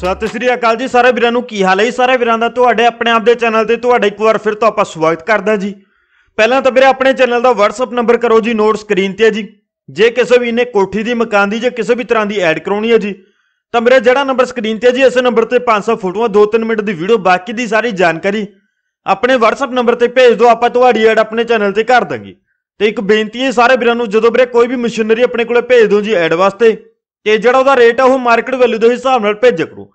ਸਤਿ ਸ੍ਰੀ ਅਕਾਲ ਜੀ ਸਾਰੇ ਵੀਰਾਂ ਨੂੰ ਕੀ ਹਾਲ ਹੈ ਸਾਰੇ ਵੀਰਾਂ ਦਾ ਤੁਹਾਡੇ ਆਪਣੇ ਆਪ ਦੇ ਚੈਨਲ ਤੇ ਤੁਹਾਡਾ ਇੱਕ ਵਾਰ ਫਿਰ ਤੋਂ ਆਪਾਂ ਸਵਾਗਤ ਕਰਦਾ ਜੀ ਪਹਿਲਾਂ ਤਾਂ ਵੀਰੇ ਆਪਣੇ ਚੈਨਲ ਦਾ WhatsApp ਨੰਬਰ ਕਰੋ ਜੀ ਨੋਟ ਸਕਰੀਨ ਤੇ ਜੀ ਜੇ ਕਿਸੇ ਵੀ ਨੇ ਕੋਠੀ ਦੀ ਮਕਾਨ ਦੀ ਜੇ ਕਿਸੇ ਵੀ ਤਰ੍ਹਾਂ ਦੀ ਐਡ ਕਰਾਉਣੀ ਹੈ ਜੀ ਤਾਂ ਮੇਰਾ ਜਿਹੜਾ ਨੰਬਰ ਸਕਰੀਨ ਤੇ ਜੀ ਇਸ ਨੰਬਰ ਤੇ 500 ਫੋਟੋਆਂ 2-3 ਮਿੰਟ ਦੀ ਵੀਡੀਓ ਬਾਕੀ ਦੀ ਸਾਰੀ ਜਾਣਕਾਰੀ ਆਪਣੇ WhatsApp ਨੰਬਰ ਤੇ ਭੇਜ ਦਿਓ ਆਪਾਂ ਤੁਹਾਡੀ ਐਡ ਆਪਣੇ ਚੈਨਲ ਤੇ ਕਰ ਦਾਂਗੇ ਤੇ ਇੱਕ ਬੇਨਤੀ ਹੈ ਸਾਰੇ ਵੀਰਾਂ ਨੂੰ ਜਦੋਂ ਵੀਰੇ ਕੋਈ ਵੀ ਮਸ਼ੀਨਰੀ ਆਪਣੇ ਕੋਲੇ ਭੇਜ ਦਿਓ ਜੀ ਐਡ ਵਾਸਤੇ ਤੇ ਜਿਹੜਾ ਉਹਦਾ ਰੇਟ ਆ ਉਹ ਮਾਰਕੀਟ ਵੈਲਿਊ ਦੇ ਹਿਸਾਬ ਨਾਲ ਭੇਜ ਕਰੋ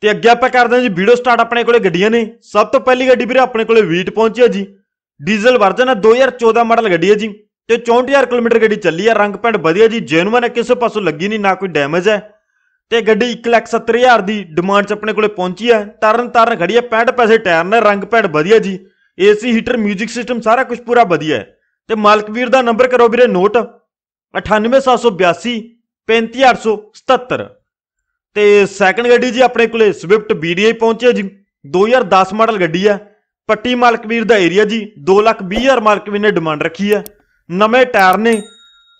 ਤੇ ਅੱਗੇ ਆਪਾਂ ਕਰਦੇ ਹਾਂ ਜੀ ਵੀਡੀਓ ਸਟਾਰਟ ਆਪਣੇ ਕੋਲੇ ਗੱਡੀਆਂ ਨੇ ਸਭ ਤੋਂ ਪਹਿਲੀ ਗੱਡੀ ਵੀਰੇ ਆਪਣੇ ਕੋਲੇ ਵੀਟ ਪਹੁੰਚੀ ਹੈ ਜੀ ਡੀਜ਼ਲ ਵਰਜਨ ਹੈ 2014 ਮਾਡਲ ਗੱਡੀ ਹੈ ਜੀ ਤੇ 64000 ਕਿਲੋਮੀਟਰ ਗੱਡੀ ਚੱਲੀ ਹੈ ਰੰਗ ਪੈਂਟ ਵਧੀਆ ਜੀ ਜੈਨੂਇਨ ਹੈ ਕਿਸੇ ਪਾਸੋਂ ਲੱਗੀ ਨਹੀਂ ਨਾ ਕੋਈ ਡੈਮੇਜ ਹੈ ਤੇ ਗੱਡੀ 170000 ਦੀ ਡਿਮਾਂਡ ਚ ਆਪਣੇ ਕੋਲੇ ਪਹੁੰਚੀ ਹੈ ਤਰਨ ਤਰਨ ਖੜੀ ਹੈ 65 ਪੈਸੇ ਟਾਇਰ ਨੇ ਰੰਗ ਪੈਂਟ ਵਧੀਆ ਜੀ ਏਸੀ ਹੀਟਰ 뮤직 ਸਿਸਟਮ ਸਾਰਾ ਕੁਝ ਪੂਰਾ ਵਧੀਆ ਹੈ ਤੇ ਮਾਲਕ ਵੀਰ ਦਾ ਨੰਬਰ ਕਰੋ ਵੀਰੇ ਨੋਟ 98782 35877 ਤੇ ਸੈਕੰਡ ਗੱਡੀ ਜੀ ਆਪਣੇ ਕੋਲੇ ਸਵਿਫਟ BDI ਪਹੁੰਚਿਆ ਜੀ 2010 ਮਾਡਲ ਗੱਡੀ ਆ ਪੱਟੀ ਮਾਲਕਵੀਰ ਦਾ ਏਰੀਆ ਜੀ 2 ਲੱਖ 20 ਹਜ਼ਾਰ ਮਾਲਕਵੀਰ ਨੇ ਡਿਮਾਂਡ ਰੱਖੀ ਆ ਨਵੇਂ ਟਾਇਰ ਨੇ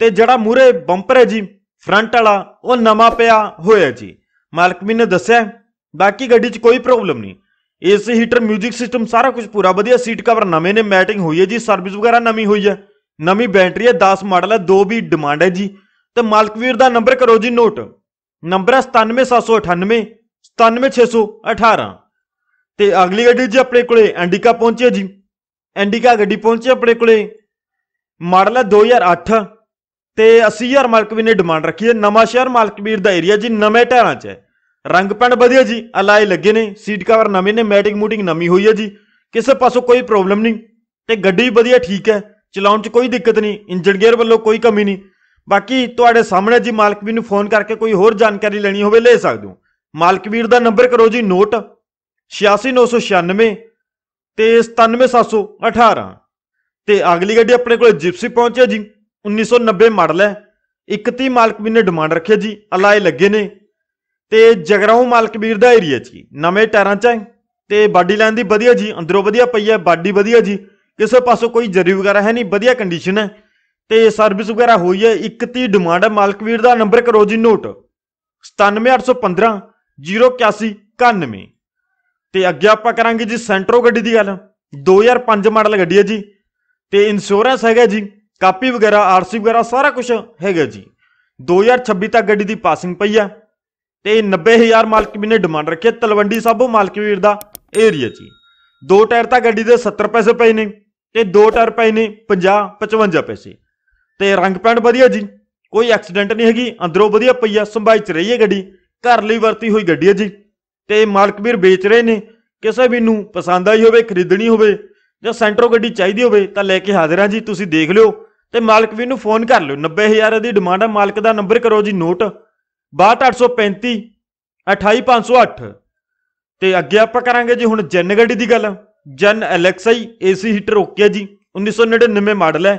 ਤੇ ਜਿਹੜਾ ਮੂਰੇ ਬੰਪਰ ਹੈ ਜੀ ਫਰੰਟ ਵਾਲਾ ਉਹ ਨਵਾਂ ਪਿਆ ਹੋਇਆ ਜੀ ਮਾਲਕਵੀਰ ਨੇ ਦੱਸਿਆ ਬਾਕੀ ਗੱਡੀ 'ਚ ਕੋਈ ਪ੍ਰੋਬਲਮ ਨਹੀਂ ਏਸੀ ਹੀਟਰ 뮤직 ਸਿਸਟਮ ਸਾਰਾ ਕੁਝ ਪੂਰਾ ਵਧੀਆ ਸੀਟ ਕਵਰ ਨਵੇਂ ਨੇ ਮੈਟਿੰਗ ਹੋਈ ਹੈ ਜੀ ਸਰਵਿਸ ਵਗੈਰਾ ਨਵੀਂ ਹੋਈ ਹੈ ਨਵੀਂ ਬੈਟਰੀ ਹੈ 10 ਮਾਡਲ ਹੈ 2 ਵੀ ਡਿਮਾਂਡ ਹੈ ਜੀ ਤੇ ਮਾਲਕ ਵੀਰ ਦਾ ਨੰਬਰ ਕਰੋ ਜੀ ਨੋਟ ਨੰਬਰ ਹੈ 97798 97618 ਤੇ ਅਗਲੀ ਗੱਡੀ ਜੀ ਆਪਣੇ ਕੋਲੇ ਐਂਡਿਕਾ ਪਹੁੰਚੀ ਜੀ ਐਂਡਿਕਾ ਗੱਡੀ ਪਹੁੰਚੀ ਆਪਣੇ ਕੋਲੇ ਮਾਡਲ ਹੈ 2008 ਤੇ 80000 ਮਾਲਕ ਨੇ ਡਿਮਾਂਡ ਰੱਖੀ ਹੈ ਨਵਾਂ ਸ਼ਹਿਰ ਮਾਲਕ ਵੀਰ ਦਾ ਏਰੀਆ ਜੀ ਨਵੇਂ ਟਾਇਰਾਂ 'ਚ ਹੈ ਰੰਗ ਪੈਣ ਵਧੀਆ ਜੀ ਅਲਾਈ ਲੱਗੇ ਨੇ ਸੀਟ ਕਵਰ ਨਵੇਂ ਨੇ ਮੈਟਿਕ ਮੂਟਿੰਗ ਨਵੀਂ ਹੋਈ ਹੈ ਜੀ ਕਿਸੇ ਪਾਸੋਂ ਕੋਈ ਪ੍ਰੋਬਲਮ ਨਹੀਂ ਤੇ ਗੱਡੀ ਵਧੀਆ ਠੀਕ ਹੈ ਚਲਾਉਣ 'ਚ ਕੋਈ ਦਿੱਕਤ ਨਹੀਂ ਇੰਜਨ ਗੇਅਰ ਵੱਲੋਂ ਕੋਈ ਕਮੀ ਨਹੀਂ ਬਾਕੀ ਤੁਹਾਡੇ ਸਾਹਮਣੇ ਜੀ ਮਾਲਕ ਵੀਰ ਨੂੰ ਫੋਨ ਕਰਕੇ ਕੋਈ ਹੋਰ ਜਾਣਕਾਰੀ ਲੈਣੀ ਹੋਵੇ ਲੈ ਸਕਦੇ ਹੋ ਮਾਲਕ ਵੀਰ ਦਾ ਨੰਬਰ ਕਰੋ ਜੀ ਨੋਟ 86996 ਤੇ 97718 ਤੇ ਅਗਲੀ ਗੱਡੀ ਆਪਣੇ ਕੋਲ ਜਿਪਸੀ ਪਹੁੰਚਿਆ ਜੀ 1990 ਮਾਡਲ ਹੈ 31 ਮਾਲਕ ਵੀਰ ਨੇ ਡਿਮਾਂਡ ਰੱਖਿਆ ਜੀ ਅਲਾਏ ਲੱਗੇ ਨੇ ਤੇ ਜਗਰਾਉ ਮਾਲਕ ਵੀਰ ਦਾ ਏਰੀਆ ਜੀ ਨਵੇਂ ਟਾਇਰਾਂ ਚ ਹੈ ਤੇ ਬਾਡੀ ਲਾਈਨ ਦੀ ਵਧੀਆ ਜੀ ਅੰਦਰੋਂ ਵਧੀਆ ਪਈ ਹੈ ਬਾਡੀ ਵਧੀਆ ਜੀ ਕਿਸੇ ਪਾਸੋਂ ਕੋਈ ਜਰੀ ਵਗੈਰਾ ਹੈ ਨਹੀਂ ਵਧੀਆ ਕੰਡੀਸ਼ਨ ਹੈ ਤੇ ਸਰਵਿਸ ਵਗੈਰਾ ਹੋਈ ਹੈ ਇੱਕ ਤੀ ਡਿਮਾਂਡ ਹੈ ਮਾਲਕ ਵੀਰ ਦਾ ਨੰਬਰ ਕਰੋ ਜੀ ਨੋਟ 97815 ਤੇ ਅੱਗੇ ਆਪਾਂ ਕਰਾਂਗੇ ਜੀ ਸੈਂਟਰੋ ਗੱਡੀ ਦੀ ਗੱਲ 2005 ਮਾਡਲ ਗੱਡੀ ਹੈ ਜੀ ਤੇ ਇੰਸ਼ੋਰੈਂਸ ਹੈਗਾ ਜੀ ਕਾਪੀ ਵਗੈਰਾ ਆਰਸੀ ਵਗੈਰਾ ਸਾਰਾ ਕੁਝ ਹੈਗਾ ਜੀ 2026 ਤੱਕ ਗੱਡੀ ਦੀ ਪਾਸਿੰਗ ਪਈ ਆ ਤੇ 90000 ਮਾਲਕ ਵੀ ਨੇ ਡਿਮਾਂਡ ਰੱਖੀ ਤਲਵੰਡੀ ਸਾਬੋ ਮਾਲਕ ਵੀਰ ਦਾ ਏਰੀਆ ਜੀ ਦੋ ਟਾਇਰ ਤਾਂ ਗੱਡੀ ਦੇ 70 ਪੈਸੇ ਪਏ ਨੇ ਤੇ ਦੋ ਟਾਇਰ ਪਏ ਨੇ 50 55 ਪੈਸੇ ਤੇ ਰੰਗ ਪੈਂਟ ਵਧੀਆ ਜੀ ਕੋਈ ਐਕਸੀਡੈਂਟ ਨਹੀਂ ਹੈਗੀ ਅੰਦਰੋਂ ਵਧੀਆ ਪਈ ਆ ਸੰਭਾਈ ਚ ਰਹੀ ਹੈ ਗੱਡੀ ਘਰ ਲਈ ਵਰਤੀ ਹੋਈ ਗੱਡੀ ਹੈ ਜੀ ਤੇ ਮਾਲਕ ਵੀਰ ਵੇਚ ਰਹੇ ਨੇ ਕਿਸੇ ਵੀ ਨੂੰ ਪਸੰਦ ਆਈ ਹੋਵੇ ਖਰੀਦਣੀ ਹੋਵੇ ਜਾਂ ਸੈਂਟਰੋ ਗੱਡੀ ਚਾਹੀਦੀ ਹੋਵੇ ਤਾਂ ਲੈ ਕੇ ਹਾਜ਼ਰ ਹਾਂ ਜੀ ਤੁਸੀਂ ਦੇਖ ਲਿਓ ਤੇ ਮਾਲਕ ਵੀਰ ਨੂੰ ਫੋਨ ਕਰ ਲਿਓ 90000 ਦੀ ਡਿਮਾਂਡ ਹੈ ਮਾਲਕ ਦਾ ਨੰਬਰ ਕਰੋ ਜੀ ਨੋਟ 62835 28508 ਤੇ ਅੱਗੇ ਆਪਾਂ ਕਰਾਂਗੇ ਜੀ ਹੁਣ ਜਨ ਗੱਡੀ ਦੀ ਗੱਲ ਜਨ ਐਲੈਕਸਾਈ ਏਸੀ ਹੀਟਰ ਓਕੇ ਜੀ 1999 ਮਾਡਲ ਹੈ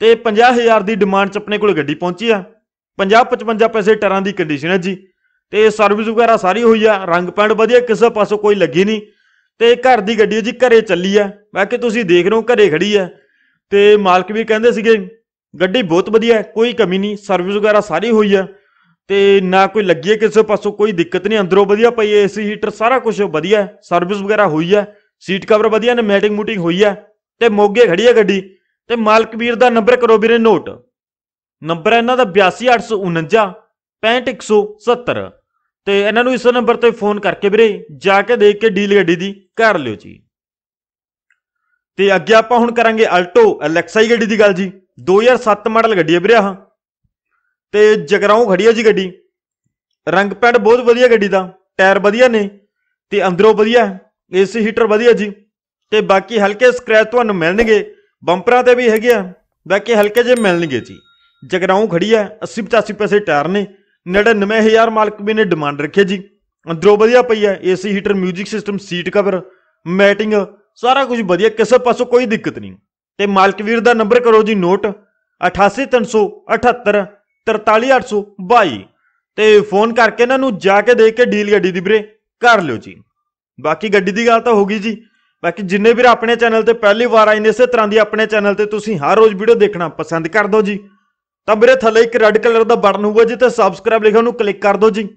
ਤੇ 50000 ਦੀ ਡਿਮਾਂਡ 'ਚ ਆਪਣੇ ਕੋਲ ਗੱਡੀ ਪਹੁੰਚੀ ਆ 50-55 ਪੈਸੇ ਟਰਾਂ ਦੀ ਕੰਡੀਸ਼ਨ ਹੈ ਜੀ ਤੇ ਸਰਵਿਸ ਵਗੈਰਾ ਸਾਰੀ ਹੋਈ ਆ ਰੰਗ ਪੈਂਟ ਵਧੀਆ ਕਿਸੇ ਪਾਸੋਂ ਕੋਈ ਲੱਗੀ ਨਹੀਂ ਤੇ ਘਰ ਦੀ ਗੱਡੀ ਜੀ ਘਰੇ ਚੱਲੀ ਆ ਮੈਂ ਕਿ ਤੁਸੀਂ ਦੇਖ ਰਹੇ ਹੋ ਘਰੇ ਖੜੀ ਆ ਤੇ ਮਾਲਕ ਵੀ ਕਹਿੰਦੇ ਸੀਗੇ ਗੱਡੀ ਬਹੁਤ ਵਧੀਆ ਕੋਈ ਕਮੀ ਨਹੀਂ ਸਰਵਿਸ ਵਗੈਰਾ ਸਾਰੀ ਹੋਈ ਆ ਤੇ ਨਾ ਕੋਈ ਲੱਗੀ ਹੈ ਕਿਸੇ ਪਾਸੋਂ ਕੋਈ ਦਿੱਕਤ ਨਹੀਂ ਅੰਦਰੋਂ ਵਧੀਆ ਪਈ ਏਸੀ ਹੀਟਰ ਸਾਰਾ ਕੁਝ ਵਧੀਆ ਸਰਵਿਸ ਵਗੈਰਾ ਹੋਈ ਆ ਸੀਟ ਕਵਰ ਵਧੀਆ ਨੇ ਮੈਟਿੰਗ ਮੂਟਿੰਗ ਹੋਈ ਆ ਤੇ ਮੋਗੇ ਖੜੀ ਆ ਗੱਡੀ ਤੇ ਮਾਲਕ ਵੀਰ ਦਾ ਨੰਬਰ ਕਰੋ ਵੀਰੇ ਨੋਟ ਨੰਬਰ ਇਹਨਾਂ ਦਾ 82849 65170 ਤੇ ਇਹਨਾਂ ਨੂੰ ਇਸ ਨੰਬਰ ਤੇ ਫੋਨ ਕਰਕੇ ਵੀਰੇ ਜਾ ਕੇ ਦੇਖ ਕੇ ਡੀਲ ਗੱਡੀ ਦੀ ਕਰ ਲਿਓ ਜੀ ਤੇ ਅੱਗੇ ਆਪਾਂ ਹੁਣ ਕਰਾਂਗੇ ਅਲਟੋ ਐਲੈਕਸਾਈ ਗੱਡੀ ਦੀ ਗੱਲ ਜੀ 2007 ਮਾਡਲ ਗੱਡੀ ਹੈ ਵੀਰੇ ਆਹ ਤੇ ਜਗਰਾਉਂ ਖੜੀ ਹੈ ਜੀ ਗੱਡੀ ਰੰਗ ਪੈਂਟ ਬਹੁਤ ਵਧੀਆ ਗੱਡੀ ਦਾ ਟਾਇਰ ਵਧੀਆ ਨੇ ਤੇ ਅੰਦਰੋਂ ਵਧੀਆ ਏਸੀ ਹੀਟਰ ਵਧੀਆ ਜੀ ਤੇ ਬਾਕੀ ਹਲਕੇ ਸਕ੍ਰੈਚ ਤੁਹਾਨੂੰ ਮਿਲਣਗੇ ਬੰਪਰਾਂ ਤੇ ਵੀ ਹੈਗੇ ਆ ਬਾਕੀ ਹਲਕੇ ਜੇ ਮਿਲਣਗੇ ਜੀ ਜਗਰਾਉਂ ਖੜੀ ਆ 80 85 ਪੈਸੇ ਟਾਇਰ ਨੇ 99000 ਮਾਲਕ ਵੀ ਨੇ ਡਿਮਾਂਡ ਰੱਖਿਆ ਜੀ ਅੰਦਰੋਂ ਵਧੀਆ ਪਈ ਆ AC heater 뮤직 system seat cover matting ਸਾਰਾ ਕੁਝ ਵਧੀਆ ਕਿਸੇ ਪਾਸੋਂ ਕੋਈ ਦਿੱਕਤ ਨਹੀਂ ਤੇ ਮਾਲਕ ਵੀਰ ਦਾ ਨੰਬਰ ਕਰੋ ਜੀ ਨੋਟ 88378 43822 ਤੇ ਫੋਨ ਕਰਕੇ ਇਹਨਾਂ ਨੂੰ ਜਾ ਕੇ ਦੇਖ ਕੇ ਡੀਲ ਗੱਡੀ ਦੀ ਵੀਰੇ ਕਰ ਲਿਓ ਜੀ ਬਾਕੀ ਗੱਡੀ ਦੀ ਗੱਲ ਤਾਂ ਹੋ ਗਈ ਜੀ ਬਾਕੀ ਜਿੰਨੇ ਵੀਰ ਆਪਣੇ ਚੈਨਲ ਤੇ ਪਹਿਲੀ ਵਾਰ ਆਏ ਨੇ ਇਸੇ ਤਰ੍ਹਾਂ ਦੀ ਆਪਣੇ ਚੈਨਲ ਤੇ ਤੁਸੀਂ ਹਰ ਰੋਜ਼ ਵੀਡੀਓ ਦੇਖਣਾ ਪਸੰਦ ਕਰ ਦਿਓ ਜੀ ਤਾਂ ਵੀਰੇ ਥੱਲੇ ਇੱਕ ਰੈੱਡ ਕਲਰ ਦਾ ਬਟਨ ਹੋਊਗਾ ਜੀ ਤੇ ਸਬਸਕ੍ਰਾਈਬ ਲਿਖਿਆ ਉਹਨੂੰ ਕਲਿੱਕ ਕਰ ਦਿਓ ਜੀ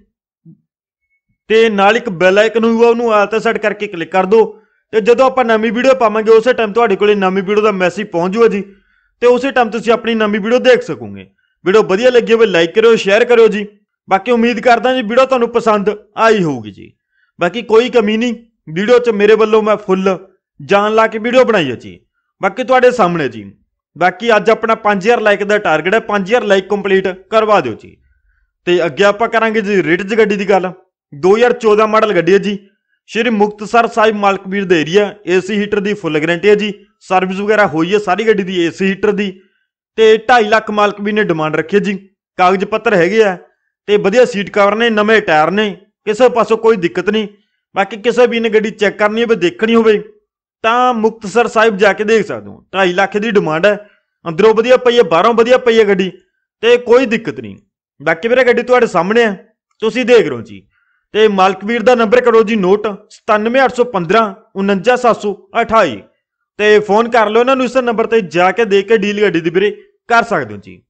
ਤੇ ਨਾਲ ਇੱਕ ਬੈਲ ਆਈਕਨ ਹੋਊਗਾ ਉਹਨੂੰ ਆਲ ਤੇ ਸੈੱਟ ਕਰਕੇ ਕਲਿੱਕ ਕਰ ਦਿਓ ਤੇ ਜਦੋਂ ਆਪਾਂ ਨਵੀਂ ਵੀਡੀਓ ਪਾਵਾਂਗੇ ਉਸੇ ਟਾਈਮ ਤੁਹਾਡੇ ਕੋਲੇ ਨਵੀਂ ਵੀਡੀਓ ਦਾ ਮੈਸੇਜ ਪਹੁੰਚ ਜੂਗਾ ਜੀ ਤੇ ਉਸੇ ਟਾਈਮ ਤੁਸੀਂ ਆਪਣੀ ਨਵੀਂ ਵੀਡੀਓ ਦੇਖ ਸਕੋਗੇ ਵੀਡੀਓ ਵਧੀਆ ਲੱਗੀ ਹੋਵੇ ਲਾਈਕ ਕਰਿਓ ਸ਼ੇਅਰ ਕਰਿਓ ਜੀ ਬਾਕੀ ਉਮੀਦ ਕਰਦਾ ਜੀ ਵੀਡੀਓ ਤੁਹਾਨੂੰ ਪਸੰਦ ਆਈ ਹੋਊਗੀ ਜੀ ਬਾਕੀ ਕੋਈ ਕਮੀ ਨਹੀਂ ਵੀਡੀਓ 'ਚ ਮੇਰੇ ਵੱਲੋਂ ਮੈਂ ਫੁੱਲ ਜਾਨ ਲਾ ਕੇ ਵੀਡੀਓ ਬਣਾਈ ਹੈ ਜੀ ਬਾਕੀ ਤੁਹਾਡੇ ਸਾਹਮਣੇ ਜੀ ਬਾਕੀ ਅੱਜ ਆਪਣਾ 5000 ਲਾਈਕ ਦਾ ਟਾਰਗੇਟ ਹੈ 5000 ਲਾਈਕ ਕੰਪਲੀਟ ਕਰਵਾ ਦਿਓ ਜੀ ਤੇ ਅੱਗੇ ਆਪਾਂ ਕਰਾਂਗੇ ਜੀ ਰਿਟਜ ਗੱਡੀ ਦੀ ਗੱਲ 2014 ਮਾਡਲ ਗੱਡੀ ਹੈ ਜੀ ਸ਼੍ਰੀ ਮੁਕਤਸਰ ਸਾਹਿਬ ਮਾਲਕਵੀਰ ਦੇ ਏਰੀਆ ਏਸੀ ਹੀਟਰ ਦੀ ਫੁੱਲ ਗਾਰੰਟੀ ਹੈ ਜੀ ਸਰਵਿਸ ਵਗੈਰਾ ਹੋਈ ਹੈ ਸਾਰੀ ਗੱਡੀ ਦੀ ਏਸੀ ਹੀਟਰ ਦੀ ਤੇ 2.5 ਲੱਖ ਮਾਲਕ ਵੀ ਨੇ ਡਿਮਾਂਡ ਰੱਖੀ ਜੀ ਕਾਗਜ਼ ਪੱਤਰ ਹੈਗੇ ਆ ਤੇ ਵਧੀਆ ਸੀਟ ਕਵਰ ਨੇ ਨਵੇਂ ਟਾਇਰ ਨੇ ਕਿਸੇ ਪਾਸੋਂ ਕੋਈ ਦਿੱਕਤ ਨਹੀਂ ਬਾਕੀ ਕਿਸੇ ਵੀ ਨੇ ਗੱਡੀ ਚੈੱਕ ਕਰਨੀ ਹੋਵੇ ਦੇਖਣੀ ਹੋਵੇ ਤਾਂ ਮੁਕਤਸਰ ਸਾਹਿਬ ਜਾ ਕੇ ਦੇਖ ਸਕਦੇ ਹੋ 2.5 ਲੱਖ ਦੀ ਡਿਮਾਂਡ ਹੈ ਅੰਦਰੋਂ ਵਧੀਆ ਪਈ ਹੈ ਬਾਹਰੋਂ ਵਧੀਆ ਪਈ ਹੈ ਗੱਡੀ ਤੇ ਕੋਈ ਦਿੱਕਤ ਨਹੀਂ ਬਾਕੀ ਵੀਰੇ ਗੱਡੀ ਤੁਹਾਡੇ ਸਾਹਮਣੇ ਹੈ ਤੁਸੀਂ ਦੇਖ ਰਹੇ ਹੋ ਜੀ ਤੇ ਮਲਕਵੀਰ ਦਾ ਨੰਬਰ ਕਰੋ ਜੀ ਨੋਟ 97815 49728 ਤੇ ਫੋਨ ਕਰ ਲਓ ਇਹਨਾਂ ਨੂੰ ਇਸ ਨੰਬਰ ਤੇ ਜਾ ਕੇ ਦੇਖ ਕੇ ਡੀਲ ਗੱਡੀ ਦੀ ਵੀਰੇ ਕਰ ਸਕਦੇ ਹੋ ਜੀ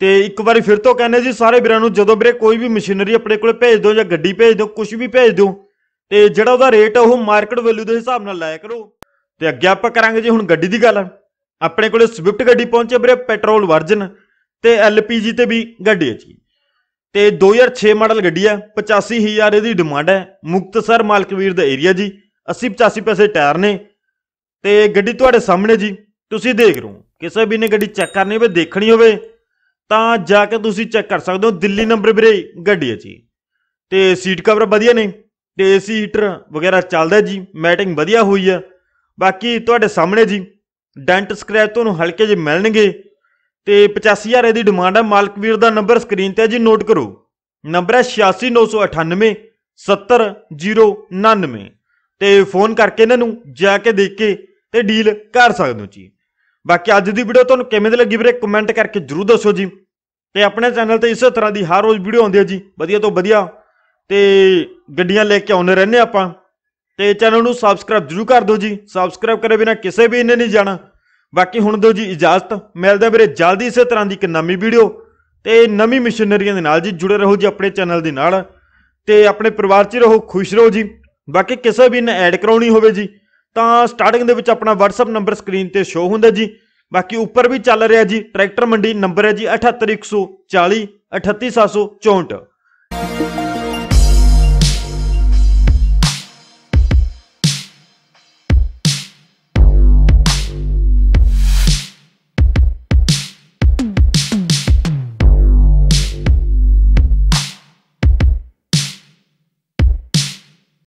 ਤੇ ਇੱਕ ਵਾਰੀ ਫਿਰ ਤੋਂ ਕਹਿੰਦੇ ਸੀ ਸਾਰੇ ਵੀਰਾਂ ਨੂੰ ਜਦੋਂ ਵੀਰੇ ਕੋਈ ਵੀ ਮਸ਼ੀਨਰੀ ਆਪਣੇ ਕੋਲੇ ਭੇਜ ਦਿਓ ਜਾਂ ਗੱਡੀ ਭੇਜ ਦਿਓ ਕੁਝ ਵੀ ਭੇਜ ਦਿਓ ਤੇ ਜਿਹੜਾ ਉਹਦਾ ਰੇਟ ਉਹ ਮਾਰਕੀਟ ਵੈਲਿਊ ਦੇ ਹਿਸਾਬ ਨਾਲ ਲਾਇਆ ਕਰੋ ਤੇ ਅੱਗੇ ਆਪਾਂ ਕਰਾਂਗੇ ਜੀ ਹੁਣ ਗੱਡੀ ਦੀ ਗੱਲ ਆਪਣੇ ਕੋਲੇ ਸਵਿਫਟ ਗੱਡੀ ਪਹੁੰਚੇ ਵੀਰੇ ਪੈਟਰੋਲ ਵਰਜਨ ਤੇ ਐਲਪੀਜੀ ਤੇ ਵੀ ਗੱਡੀ ਹੈ ਜੀ ਤੇ 2006 ਮਾਡਲ ਗੱਡੀ ਹੈ 85000 ਇਹਦੀ ਡਿਮਾਂਡ ਹੈ ਮੁਕਤਸਰ ਮਾਲਕਵੀਰ ਦਾ ਏਰੀਆ ਜੀ 80 85 ਪੈਸੇ ਟਾਇਰ ਨੇ ਤੇ ਗੱਡੀ ਤੁਹਾਡੇ ਸਾਹਮਣੇ ਜੀ ਤੁਸੀਂ ਦੇਖ ਰਹੇ ਹੋ ਕਿਸੇ ਵੀ ਨੇ ਗੱਡੀ ਚੈੱਕ ਕਰਨੀ ਹੋਵੇ ਦੇਖਣੀ ਹੋਵੇ ਤਾਂ ਜਾ ਕੇ ਤੁਸੀਂ ਚੈੱਕ ਕਰ ਸਕਦੇ ਹੋ ਦਿੱਲੀ ਨੰਬਰ ਵੀਰੇ ਗੱਡੀ ਹੈ ਜੀ ਤੇ ਸੀਟ ਕਵਰ ਵਧੀਆ ਨੇ ਤੇ ਏਸੀ ਹੀਟਰ ਵਗੈਰਾ ਚੱਲਦਾ ਜੀ ਮੈਟਿੰਗ ਵਧੀਆ ਹੋਈ ਆ ਬਾਕੀ ਤੁਹਾਡੇ ਸਾਹਮਣੇ ਜੀ ਡੈਂਟ ਸਕ੍ਰੈਚ ਤੁਹਾਨੂੰ ਹਲਕੇ ਜਿਹੇ ਮਿਲਣਗੇ ਤੇ 85000 ਇਹਦੀ ਡਿਮਾਂਡ ਹੈ ਮਾਲਕ ਵੀਰ ਦਾ ਨੰਬਰ ਸਕਰੀਨ ਤੇ ਜੀ ਨੋਟ ਕਰੋ ਨੰਬਰ ਹੈ 86998 70099 ਤੇ ਫੋਨ ਕਰਕੇ ਇਹਨਾਂ ਨੂੰ ਜਾ ਕੇ ਦੇਖ ਕੇ ਤੇ ਡੀਲ ਕਰ ਸਕਦੇ ਹੋ ਜੀ ਬਾਕੀ ਅੱਜ ਦੀ ਵੀਡੀਓ ਤੁਹਾਨੂੰ ਕਿਵੇਂ ਦੀ ਲੱਗੀ ਵੀਰੇ ਕਮੈਂਟ ਕਰਕੇ ਜਰੂਰ ਦੱਸੋ ਜੀ ਤੇ ਆਪਣੇ ਚੈਨਲ ਤੇ ਇਸੇ ਤਰ੍ਹਾਂ ਦੀ ਹਰ ਰੋਜ਼ ਵੀਡੀਓ ਆਉਂਦੀ ਹੈ ਜੀ ਵਧੀਆ ਤੋਂ ਵਧੀਆ ਤੇ ਗੱਡੀਆਂ ਲੈ ਕੇ ਆਉਂਦੇ ਰਹਿੰਦੇ ਆਪਾਂ ਤੇ ਚੈਨਲ ਨੂੰ ਸਬਸਕ੍ਰਾਈਬ ਜਰੂਰ ਕਰ ਦਿਓ ਜੀ ਸਬਸਕ੍ਰਾਈਬ ਕਰੇ ਬਿਨਾ ਕਿਸੇ ਵੀ ਇਹਨੇ ਨਹੀਂ ਜਾਣਾ ਬਾਕੀ ਹੁਣ ਦਿਓ ਜੀ ਇਜਾਜ਼ਤ ਮਿਲਦਾ ਵੀਰੇ ਜਲਦੀ ਇਸੇ ਤਰ੍ਹਾਂ ਦੀ ਇੱਕ ਨਵੀਂ ਵੀਡੀਓ ਤੇ ਨਵੀਂ ਮਿਸ਼ਨਰੀਆਂ ਦੇ ਨਾਲ ਜੀ ਜੁੜੇ ਰਹੋ ਜੀ ਆਪਣੇ ਚੈਨਲ ਦੇ ਨਾਲ ਤੇ ਆਪਣੇ ਪਰਿਵਾਰ 'ਚ ਰਹੋ ਖੁਸ਼ ਰਹੋ ਜੀ ਬਾਕੀ ਕਿਸੇ ਵੀ ਨੇ ਐਡ ਕਰਾਉਣੀ ਹੋਵੇ ਜੀ ਤਾਂ ਸਟਾਰਟਿੰਗ ਦੇ ਵਿੱਚ ਆਪਣਾ WhatsApp ਨੰਬਰ ਸਕਰੀਨ ਤੇ ਸ਼ੋ ਹੁੰਦਾ ਜੀ ਬਾਕੀ ਉੱਪਰ ਵੀ ਚੱਲ ਰਿਹਾ ਜੀ ਟਰੈਕਟਰ ਮੰਡੀ ਨੰਬਰ ਹੈ ਜੀ 78140 38764